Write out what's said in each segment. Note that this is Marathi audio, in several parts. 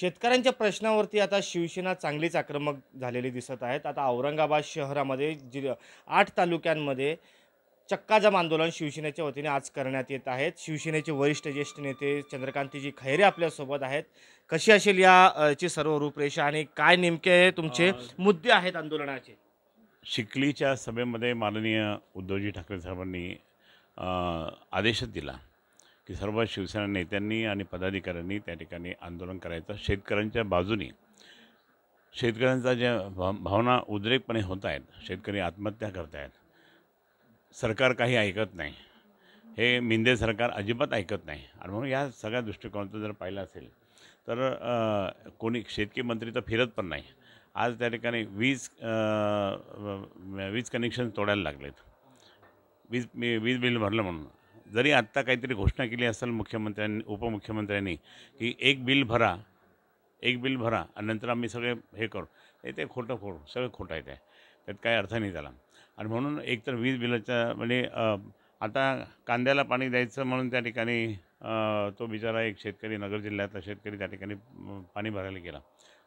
शेतकऱ्यांच्या प्रश्नावरती आता शिवसेना चांगलीच आक्रमक झालेली दिसत आहेत आता औरंगाबाद शहरामध्ये जि आठ तालुक्यांमध्ये चक्काजाम आंदोलन शिवसेनेच्या वतीने आज करण्यात येत आहेत शिवसेनेचे वरिष्ठ ज्येष्ठ नेते चंद्रकांतजी खैरे आपल्यासोबत आहेत कशी असेल याची सर्व रूपरेषा आणि काय नेमके तुमचे मुद्दे आहेत आंदोलनाचे शिकलीच्या सभेमध्ये माननीय उद्धवजी ठाकरे साहेबांनी आदेशच दिला की सर्व शिवसेना नेत्यांनी आणि पदाधिकाऱ्यांनी त्या ठिकाणी आंदोलन करायचं शेतकऱ्यांच्या बाजूने शेतकऱ्यांचा ज्या भाव भावना उद्रेकपणे होत आहेत शेतकरी आत्महत्या करत आहेत सरकार काही ऐकत नाही हे मिंदे सरकार अजिबात ऐकत नाही आणि म्हणून या सगळ्या दृष्टिकोनातून जर पाहिलं असेल तर कोणी शेतकी मंत्री तर फिरत पण नाही आज त्या ठिकाणी वीज वीज कनेक्शन तोडायला लागलेत वीज मी वीज बिल भरलं म्हणून जरी आत्ता काहीतरी घोषणा केली असेल मुख्यमंत्र्यांनी उपमुख्यमंत्र्यांनी की एक बिल भरा एक बिल भरा आणि नंतर आम्ही सगळे हे करू हे ते खोटं खोटं सगळं खोटं आहे त्यात काही अर्थ नाही झाला आणि म्हणून एकतर वीज बिलाच्या म्हणजे आता कांद्याला पाणी द्यायचं म्हणून त्या ठिकाणी तो बिचारा एक शेतकरी नगर जिल्ह्यातला शेतकरी त्या ठिकाणी पाणी भरायला गेला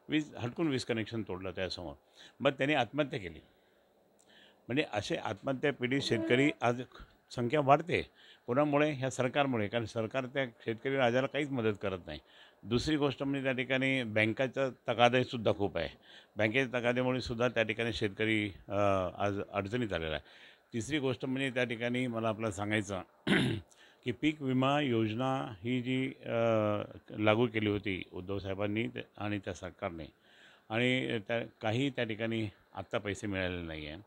वीज हटकून वीज कनेक्शन तोडलं त्यासमोर मग त्यांनी आत्महत्या केली म्हणजे असे आत्महत्या पिढी शेतकरी आज संख्या वाढते कोणामुळे ह्या सरकारमुळे कारण सरकार त्या शेतकरी राजाला काहीच मदत करत नाही दुसरी गोष्ट म्हणजे त्या ठिकाणी बँकाचा सुद्धा खूप आहे बँकेच्या तगादेमुळे सुद्धा त्या ठिकाणी शेतकरी आज अडचणीत आलेला आहे तिसरी गोष्ट म्हणजे त्या ठिकाणी मला आपल्याला सांगायचं की पीक विमा योजना ही जी लागू केली होती उद्धवसाहेबांनी आणि त्या सरकारने आणि त्या काही त्या ठिकाणी आत्ता पैसे मिळालेले नाही आहे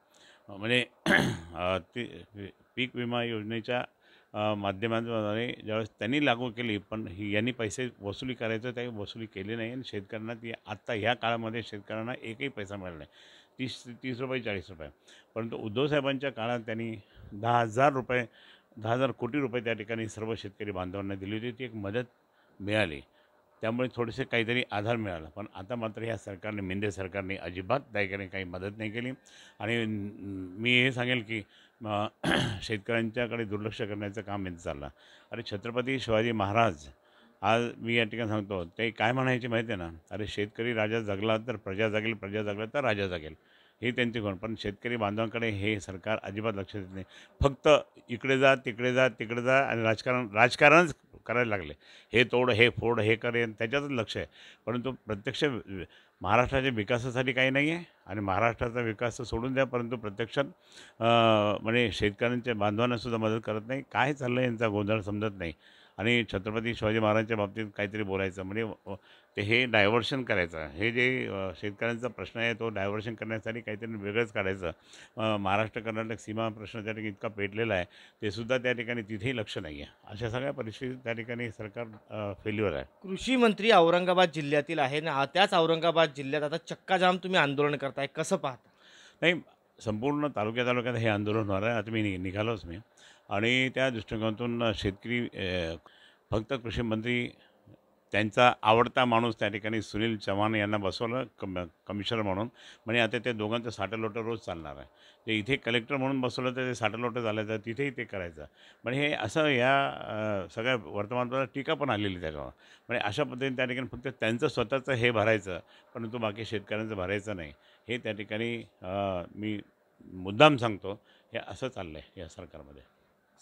म्हणजे ती पीक विमा योजनेच्या माध्यमांद्वारे ज्यावेळेस त्यांनी लागू केली पण ही यांनी पैसे वसुली करायचं त्या वसुली केली नाही आणि शेतकऱ्यांना ती आत्ता ह्या काळामध्ये शेतकऱ्यांना एकही पैसा मिळाला नाही तीस तीस रुपये चाळीस रुपये परंतु उद्धवसाहेबांच्या काळात त्यांनी दहा हजार रुपये दहा हजार कोटी रुपये त्या ठिकाणी सर्व शेतकरी बांधवांना दिली होती ती एक मदत मिळाली त्यामुळे थोडेसे काहीतरी आधार मिळाला पण आता मात्र ह्या सरकारने मेंदे सरकारने अजिबात दायकाने काही मदत नाही केली आणि मी हे सांगेल की शेतकऱ्यांच्याकडे दुर्लक्ष करण्याचं काम यांचं चाललं अरे छत्रपती शिवाजी महाराज आज मी या ठिकाणी सांगतो ते काय म्हणायचे माहिती आहे ना अरे शेतकरी राजा जगला तर प्रजा जागेल प्रजा जागला तर राजा जागेल हे त्यांचे कोण पण शेतकरी बांधवांकडे हे सरकार अजिबात लक्ष देत नाही फक्त इकडे जा तिकडे जा तिकडे जा आणि राजकारण राजकारणच करायला लागले हे तोड हे फोड हे करेन त्याच्यातच लक्ष आहे परंतु प्रत्यक्ष महाराष्ट्राच्या विकासासाठी काही नाही आहे आणि महाराष्ट्राचा विकास सोडून द्या परंतु प्रत्यक्षात म्हणजे शेतकऱ्यांच्या बांधवांनासुद्धा मदत करत नाही काय चाललं यांचा गोंधळ समजत नाही आणि छत्रपती शिवाजी महाराजांच्या बाबतीत काहीतरी बोलायचं म्हणजे ते हे डायव्हर्शन करायचं हे जे शेतकऱ्यांचा प्रश्न आहे तो डायव्हर्शन करण्यासाठी काहीतरी वेगळंच काढायचं महाराष्ट्र कर्नाटक सीमा प्रश्न त्या ठिकाणी इतका पेटलेला आहे ते सुद्धा त्या ठिकाणी तिथेही लक्ष नाही आहे अशा सगळ्या परिस्थितीत त्या ठिकाणी सरकार फेल्युअर आहे कृषी मंत्री औरंगाबाद जिल्ह्यातील आहे ना त्याच औरंगाबाद जिल्ह्यात आता चक्काजाम तुम्ही आंदोलन करताय कसं पाहता नाही संपूर्ण तालुक्या तालुक्यात हे आंदोलन होणार आहे आता मी नि निघालोच मी आणि त्या दृष्टिकोनातून शेतकरी फक्त कृषी त्यांचा आवडता माणूस त्या ठिकाणी सुनील चव्हाण यांना बसवलं कम कमिशनर म्हणून म्हणजे आता त्या दोघांचं साठं लोटं रोज चालणार आहे ते इथे कलेक्टर म्हणून बसवलं तर ते साठं लोटं तिथेही ते करायचं म्हणजे हे असं ह्या सगळ्या वर्तमानपत्रात टीका पण आलेली त्याच्यावर म्हणजे अशा पद्धतीने त्या ठिकाणी फक्त त्यांचं स्वतःचं हे भरायचं परंतु बाकी शेतकऱ्यांचं भरायचं नाही हे त्या ठिकाणी मी मुद्दाम सांगतो हे असं चाललं आहे या सरकारमध्ये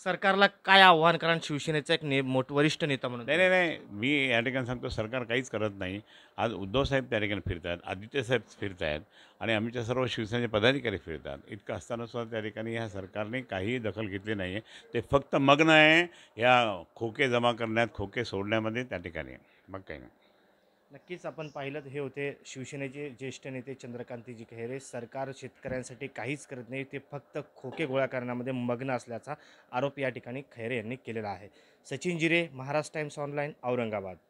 सरकारला काय आव्हान कारण शिवसेनेचा एक ने मोठ वरिष्ठ नेता म्हणून नाही नाही नाही मी या ठिकाणी सांगतो सरकार काहीच करत नाही आज उद्धव साहेब त्या ठिकाणी फिरतात आदित्य साहेब फिरत आहेत आणि आमच्या सर्व शिवसेनेचे पदाधिकारी फिरतात इतकं असताना सुद्धा त्या ठिकाणी ह्या सरकारने काहीही दखल घेतली नाही आहे ते फक्त मग्न आहे ह्या खोके जमा करण्यात खोके सोडण्यामध्ये त्या ठिकाणी मग काही नाही नक्कीच आपण पाहिलं हे होते शिवसेनेचे ज्येष्ठ नेते चंद्रकांतजी खैरे सरकार शेतकऱ्यांसाठी काहीच करत नाही ते फक्त खोके गोळा करण्यामध्ये मग्न असल्याचा आरोप या ठिकाणी खैरे यांनी केलेला आहे सचिन जिरे महाराष्ट्र टाईम्स ऑनलाईन औरंगाबाद